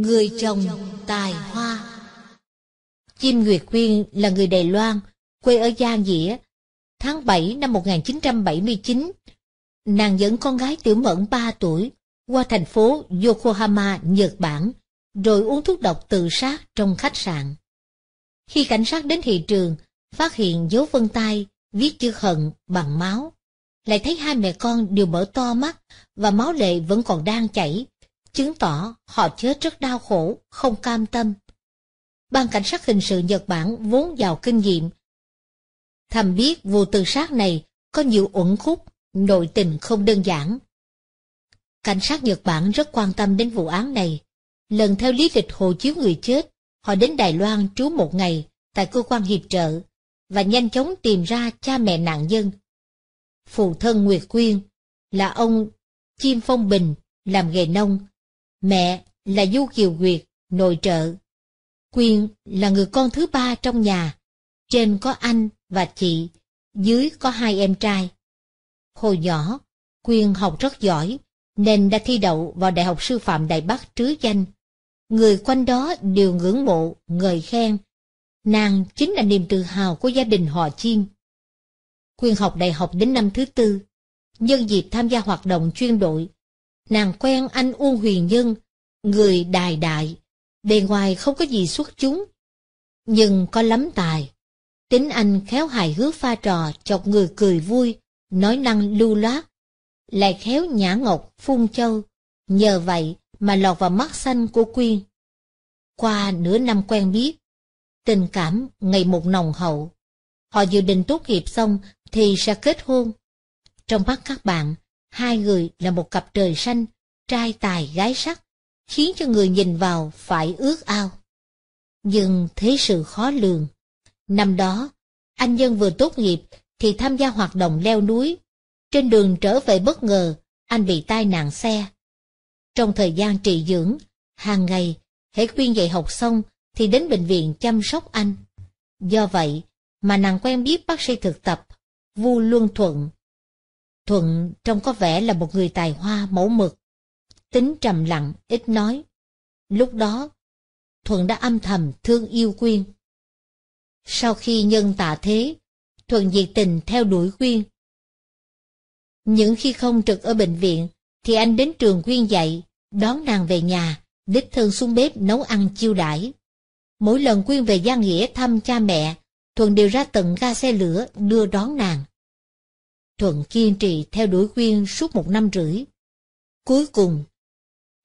Người chồng tài hoa Chim Nguyệt Quyên là người Đài Loan, quê ở Giang Dĩa. Tháng 7 năm 1979, nàng dẫn con gái Tiểu Mẫn 3 tuổi qua thành phố Yokohama, Nhật Bản, rồi uống thuốc độc tự sát trong khách sạn. Khi cảnh sát đến hiện trường, phát hiện dấu vân tay viết chữ hận bằng máu. Lại thấy hai mẹ con đều mở to mắt và máu lệ vẫn còn đang chảy chứng tỏ họ chết rất đau khổ, không cam tâm. Ban cảnh sát hình sự Nhật Bản vốn giàu kinh nghiệm. Thầm biết vụ tự sát này có nhiều uẩn khúc, nội tình không đơn giản. Cảnh sát Nhật Bản rất quan tâm đến vụ án này. Lần theo lý lịch hồ chiếu người chết, họ đến Đài Loan trú một ngày tại cơ quan hiệp trợ và nhanh chóng tìm ra cha mẹ nạn nhân. Phụ thân Nguyệt Quyên là ông Chim Phong Bình làm nghề nông, mẹ là Du Kiều Nguyệt, nội trợ. Quyên là người con thứ ba trong nhà, trên có anh và chị, dưới có hai em trai. Hồi nhỏ, Quyên học rất giỏi, nên đã thi đậu vào Đại học Sư phạm Đại Bắc trứ danh. Người quanh đó đều ngưỡng mộ, ngợi khen. Nàng chính là niềm tự hào của gia đình họ Chiên. Quyên học đại học đến năm thứ tư. Nhân dịp tham gia hoạt động chuyên đội, nàng quen anh Uông Huyền Nhân, người đài đại, bề ngoài không có gì xuất chúng, nhưng có lắm tài. Tính anh khéo hài hước pha trò, chọc người cười vui, nói năng lưu loát, lại khéo nhã ngọc phun châu, nhờ vậy mà lọt vào mắt xanh của Quyên. Qua nửa năm quen biết, tình cảm ngày một nồng hậu. Họ dự định tốt nghiệp xong thì sẽ kết hôn. Trong mắt các bạn, Hai người là một cặp trời xanh, trai tài gái sắc, khiến cho người nhìn vào phải ước ao. Nhưng thế sự khó lường. Năm đó, anh nhân vừa tốt nghiệp thì tham gia hoạt động leo núi. Trên đường trở về bất ngờ, anh bị tai nạn xe. Trong thời gian trị dưỡng, hàng ngày, hãy khuyên dạy học xong thì đến bệnh viện chăm sóc anh. Do vậy, mà nàng quen biết bác sĩ thực tập, Vu Luân Thuận, Thuận trông có vẻ là một người tài hoa mẫu mực. Tính trầm lặng, ít nói. Lúc đó, Thuận đã âm thầm thương yêu Quyên. Sau khi nhân tạ thế, Thuận diệt tình theo đuổi Quyên. Những khi không trực ở bệnh viện, thì anh đến trường Quyên dạy, đón nàng về nhà, đích thân xuống bếp nấu ăn chiêu đãi. Mỗi lần Quyên về Gia Nghĩa thăm cha mẹ, Thuận đều ra tận ga xe lửa đưa đón nàng. Thuận kiên trì theo đuổi Quyên suốt một năm rưỡi. Cuối cùng,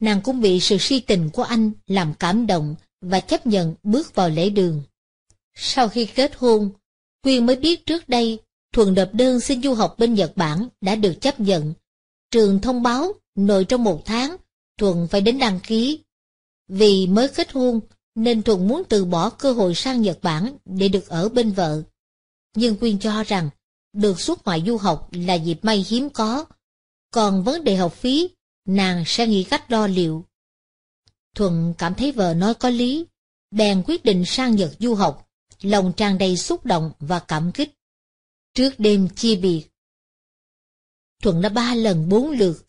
nàng cũng bị sự si tình của anh làm cảm động và chấp nhận bước vào lễ đường. Sau khi kết hôn, Quyên mới biết trước đây Thuận đập đơn xin du học bên Nhật Bản đã được chấp nhận. Trường thông báo nội trong một tháng, Thuận phải đến đăng ký. Vì mới kết hôn, nên Thuận muốn từ bỏ cơ hội sang Nhật Bản để được ở bên vợ. Nhưng Quyên cho rằng được xuất ngoại du học là dịp may hiếm có, còn vấn đề học phí, nàng sẽ nghĩ cách đo liệu. Thuận cảm thấy vợ nói có lý, bèn quyết định sang Nhật du học, lòng tràn đầy xúc động và cảm kích. Trước đêm chia biệt, Thuận đã ba lần bốn lượt,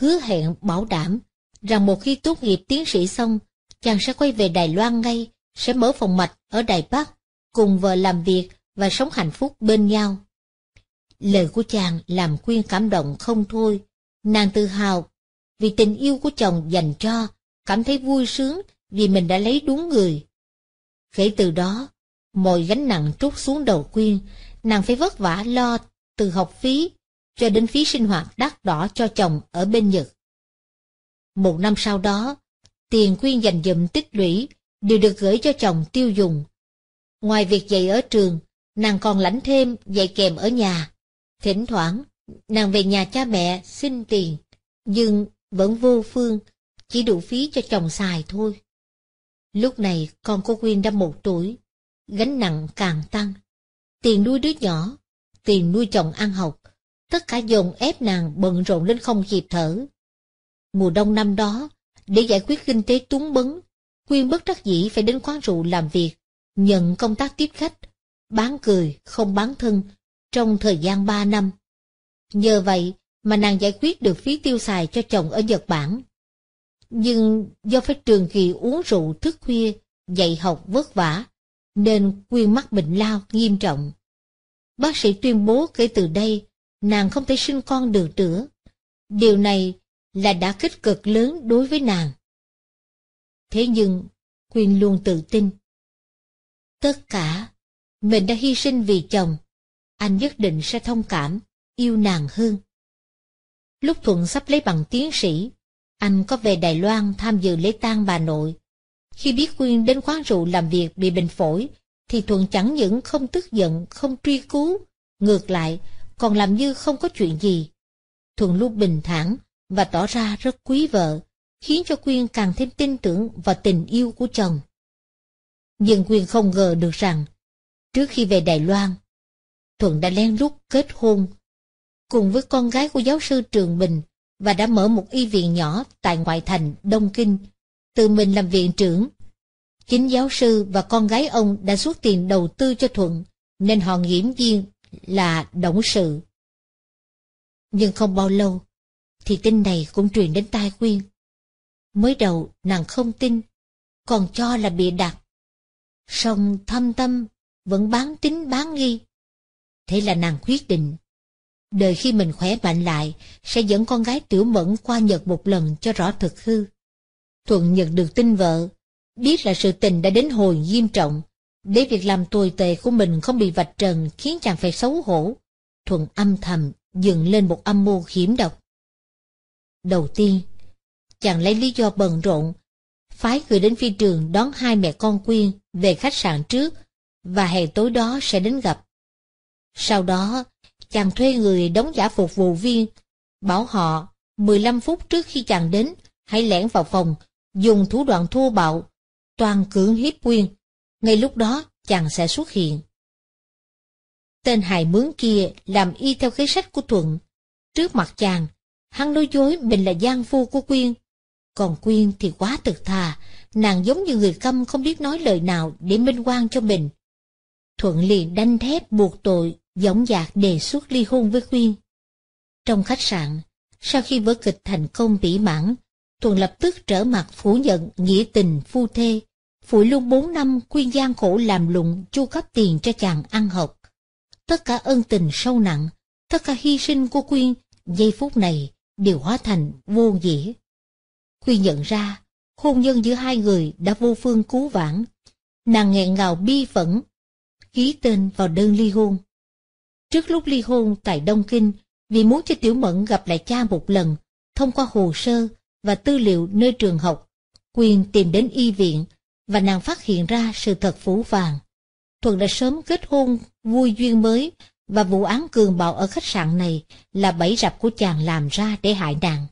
hứa hẹn bảo đảm rằng một khi tốt nghiệp tiến sĩ xong, chàng sẽ quay về Đài Loan ngay, sẽ mở phòng mạch ở Đài Bắc, cùng vợ làm việc và sống hạnh phúc bên nhau. Lời của chàng làm Quyên cảm động không thôi. Nàng tự hào vì tình yêu của chồng dành cho, cảm thấy vui sướng vì mình đã lấy đúng người. Kể từ đó, mọi gánh nặng trút xuống đầu Quyên, nàng phải vất vả lo từ học phí cho đến phí sinh hoạt đắt đỏ cho chồng ở bên Nhật. Một năm sau đó, tiền Quyên dành dụm tích lũy đều được gửi cho chồng tiêu dùng. Ngoài việc dạy ở trường, nàng còn lãnh thêm dạy kèm ở nhà, Thỉnh thoảng, nàng về nhà cha mẹ xin tiền, nhưng vẫn vô phương, chỉ đủ phí cho chồng xài thôi. Lúc này con cô Quyên đã một tuổi, gánh nặng càng tăng. Tiền nuôi đứa nhỏ, tiền nuôi chồng ăn học, tất cả dồn ép nàng bận rộn lên không kịp thở. Mùa đông năm đó, để giải quyết kinh tế túng bấn, Quyên bất đắc dĩ phải đến quán rượu làm việc, nhận công tác tiếp khách, bán cười, không bán thân, trong thời gian 3 năm. Nhờ vậy mà nàng giải quyết được phí tiêu xài cho chồng ở Nhật Bản. Nhưng do phải trường kỳ uống rượu thức khuya, dạy học vất vả, nên quyên mắc bệnh lao nghiêm trọng. Bác sĩ tuyên bố kể từ đây, nàng không thể sinh con được nữa. Điều này là đã kích cực lớn đối với nàng. Thế nhưng, Quyên luôn tự tin. Tất cả, mình đã hy sinh vì chồng, anh nhất định sẽ thông cảm, yêu nàng hơn. Lúc Thuận sắp lấy bằng tiến sĩ, anh có về Đài Loan tham dự lễ tang bà nội. Khi biết Quyên đến quán rượu làm việc bị bệnh phổi, thì Thuận chẳng những không tức giận, không truy cứu, ngược lại còn làm như không có chuyện gì. Thuận luôn bình thản và tỏ ra rất quý vợ, khiến cho Quyên càng thêm tin tưởng vào tình yêu của chồng. Nhưng Quyên không ngờ được rằng, trước khi về Đài Loan, Thuận đã len lút kết hôn, cùng với con gái của giáo sư Trường Bình và đã mở một y viện nhỏ tại ngoại thành Đông Kinh, tự mình làm viện trưởng. Chính giáo sư và con gái ông đã xuất tiền đầu tư cho Thuận, nên họ nghiễm nhiên là động sự. Nhưng không bao lâu, thì tin này cũng truyền đến tai Quyên. Mới đầu nàng không tin, còn cho là bịa đặt. Song thâm tâm vẫn bán tính bán nghi. Thế là nàng quyết định. Đời khi mình khỏe mạnh lại, sẽ dẫn con gái tiểu mẫn qua Nhật một lần cho rõ thực hư. Thuận nhận được tin vợ, biết là sự tình đã đến hồi nghiêm trọng, để việc làm tồi tệ của mình không bị vạch trần khiến chàng phải xấu hổ. Thuận âm thầm dựng lên một âm mưu hiểm độc. Đầu tiên, chàng lấy lý do bận rộn, phái người đến phi trường đón hai mẹ con Quyên về khách sạn trước, và hè tối đó sẽ đến gặp. Sau đó, chàng thuê người đóng giả phục vụ viên, bảo họ 15 phút trước khi chàng đến, hãy lẻn vào phòng, dùng thủ đoạn thô bạo, toàn cưỡng hiếp quyên. Ngay lúc đó, chàng sẽ xuất hiện. Tên hài mướn kia làm y theo kế sách của Thuận. Trước mặt chàng, hắn nói dối mình là gian phu của Quyên. Còn Quyên thì quá thực thà, nàng giống như người câm không biết nói lời nào để minh oan cho mình. Thuận liền đanh thép buộc tội dõng dạc đề xuất ly hôn với Khuyên. Trong khách sạn, sau khi vở kịch thành công mỹ mãn, Thuần lập tức trở mặt phủ nhận nghĩa tình phu thê, phụ luôn bốn năm Khuyên gian khổ làm lụng chu cấp tiền cho chàng ăn học. Tất cả ân tình sâu nặng, tất cả hy sinh của Khuyên giây phút này đều hóa thành vô nghĩa. Khuyên nhận ra, hôn nhân giữa hai người đã vô phương cứu vãn. Nàng nghẹn ngào bi phẫn, ký tên vào đơn ly hôn. Trước lúc ly hôn tại Đông Kinh, vì muốn cho Tiểu Mẫn gặp lại cha một lần, thông qua hồ sơ và tư liệu nơi trường học, Quyền tìm đến y viện và nàng phát hiện ra sự thật phủ vàng. Thuận đã sớm kết hôn vui duyên mới và vụ án cường bạo ở khách sạn này là bẫy rập của chàng làm ra để hại nàng.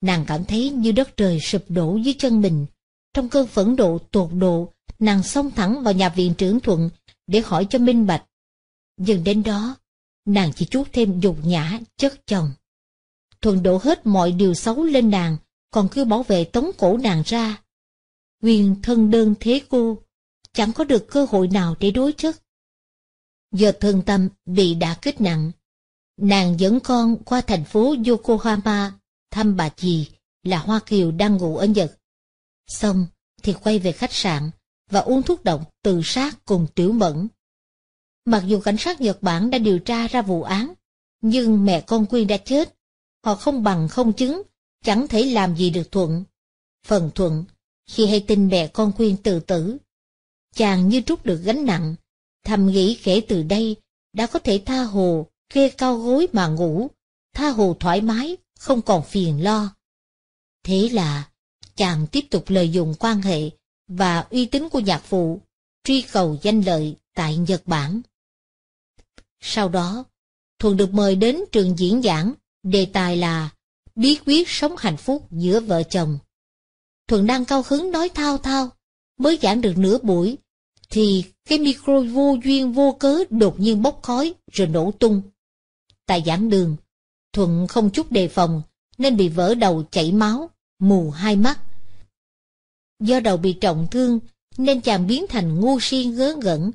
Nàng cảm thấy như đất trời sụp đổ dưới chân mình. Trong cơn phẫn độ tột độ, nàng xông thẳng vào nhà viện trưởng Thuận để hỏi cho minh bạch Dừng đến đó, nàng chỉ chút thêm dục nhã, chất chồng. Thuần đổ hết mọi điều xấu lên nàng, còn cứ bảo vệ tống cổ nàng ra. Quyền thân đơn thế cô, chẳng có được cơ hội nào để đối chất. Giờ thân tâm bị đả kích nặng, nàng dẫn con qua thành phố Yokohama thăm bà chị là Hoa Kiều đang ngủ ở Nhật. Xong thì quay về khách sạn và uống thuốc độc tự sát cùng Tiểu Mẫn. Mặc dù cảnh sát Nhật Bản đã điều tra ra vụ án, nhưng mẹ con Quyên đã chết. Họ không bằng không chứng, chẳng thể làm gì được Thuận. Phần Thuận, khi hay tin mẹ con Quyên tự tử, chàng như trút được gánh nặng, thầm nghĩ kể từ đây đã có thể tha hồ, kê cao gối mà ngủ, tha hồ thoải mái, không còn phiền lo. Thế là, chàng tiếp tục lợi dụng quan hệ và uy tín của nhạc phụ, truy cầu danh lợi tại Nhật Bản. Sau đó, Thuận được mời đến trường diễn giảng, đề tài là Bí quyết sống hạnh phúc giữa vợ chồng. Thuận đang cao hứng nói thao thao, mới giảng được nửa buổi, thì cái micro vô duyên vô cớ đột nhiên bốc khói rồi nổ tung. Tại giảng đường, Thuận không chút đề phòng nên bị vỡ đầu chảy máu, mù hai mắt. Do đầu bị trọng thương nên chàng biến thành ngu si ngớ ngẩn,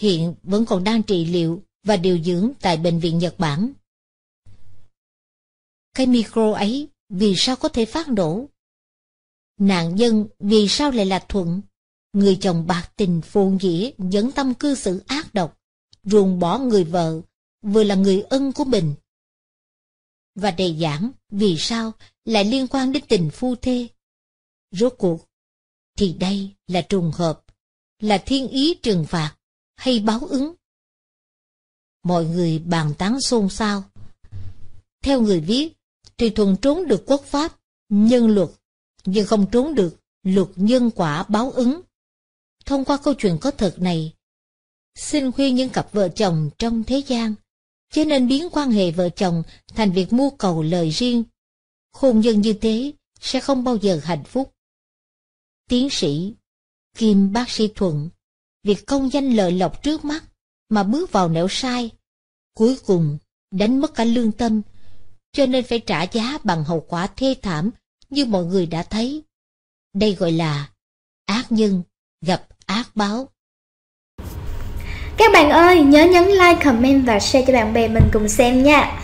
hiện vẫn còn đang trị liệu và điều dưỡng tại Bệnh viện Nhật Bản. Cái micro ấy vì sao có thể phát nổ? Nạn nhân vì sao lại là Thuận? Người chồng bạc tình phồn dĩ dẫn tâm cư xử ác độc, ruồng bỏ người vợ, vừa là người ân của mình. Và đề giảng vì sao lại liên quan đến tình phu thê. Rốt cuộc, thì đây là trùng hợp, là thiên ý trừng phạt hay báo ứng mọi người bàn tán xôn xao. Theo người viết, Trì Thuần trốn được quốc pháp, nhân luật, nhưng không trốn được luật nhân quả báo ứng. Thông qua câu chuyện có thật này, xin khuyên những cặp vợ chồng trong thế gian, chứ nên biến quan hệ vợ chồng thành việc mua cầu lời riêng. Khôn nhân như thế sẽ không bao giờ hạnh phúc. Tiến sĩ Kim Bác sĩ Thuận, việc công danh lợi lộc trước mắt mà bước vào nẻo sai. Cuối cùng, đánh mất cả lương tâm, cho nên phải trả giá bằng hậu quả thê thảm như mọi người đã thấy. Đây gọi là ác nhân gặp ác báo. Các bạn ơi, nhớ nhấn like, comment và share cho bạn bè mình cùng xem nha.